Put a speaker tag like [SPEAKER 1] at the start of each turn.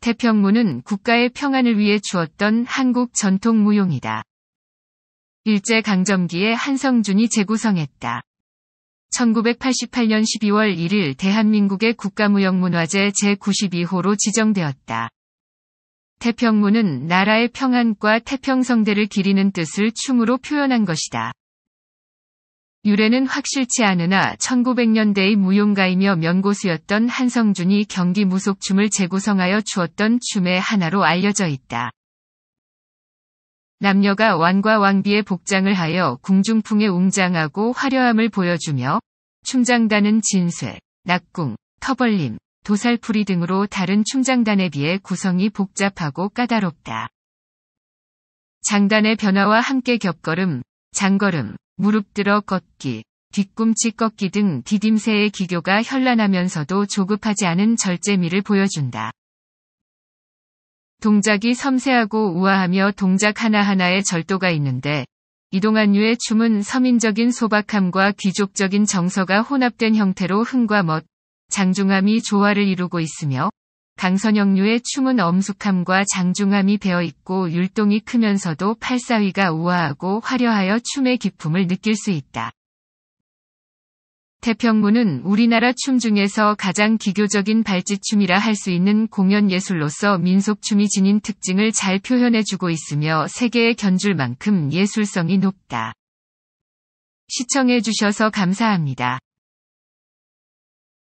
[SPEAKER 1] 태평무는 국가의 평안을 위해 주었던 한국 전통 무용이다. 일제 강점기에 한성준이 재구성했다. 1988년 12월 1일 대한민국의 국가무형문화재 제92호로 지정되었다. 태평무는 나라의 평안과 태평성대를 기리는 뜻을 춤으로 표현한 것이다. 유래는 확실치 않으나 1900년대의 무용가이며 명고수였던 한성준이 경기 무속춤을 재구성하여 주었던 춤의 하나로 알려져 있다. 남녀가 왕과 왕비의 복장을 하여 궁중풍에 웅장하고 화려함을 보여주며 춤장단은 진쇠, 낙궁, 터벌림, 도살풀이 등으로 다른 춤장단에 비해 구성이 복잡하고 까다롭다. 장단의 변화와 함께 겹걸음, 장걸음, 무릎 들어 걷기, 뒤꿈치 꺾기 등 디딤새의 기교가 현란하면서도 조급하지 않은 절제미를 보여준다. 동작이 섬세하고 우아하며 동작 하나하나에 절도가 있는데 이동한유의 춤은 서민적인 소박함과 귀족적인 정서가 혼합된 형태로 흥과 멋, 장중함이 조화를 이루고 있으며 강선영류의 춤은 엄숙함과 장중함이 배어있고 율동이 크면서도 팔사위가 우아하고 화려하여 춤의 기품을 느낄 수 있다. 태평무는 우리나라 춤 중에서 가장 기교적인 발짓춤이라 할 수 있는 공연 예술로서 민속춤이 지닌 특징을 잘 표현해주고 있으며 세계에 견줄 만큼 예술성이 높다. 시청해주셔서 감사합니다.